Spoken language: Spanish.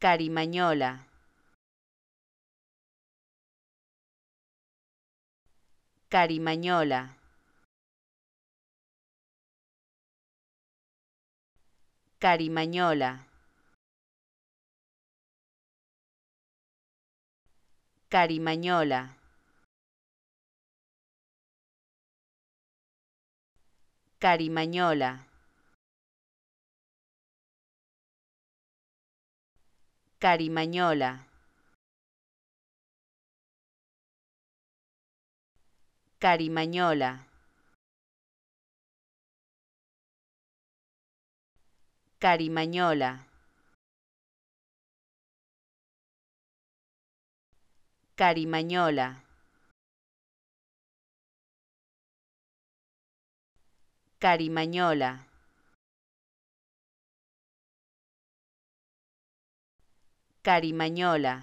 Carimañola. Carimañola. Carimañola. Carimañola. Carimañola. Carimañola. Carimañola. Carimañola. Carimañola. Carimañola. Carimañola.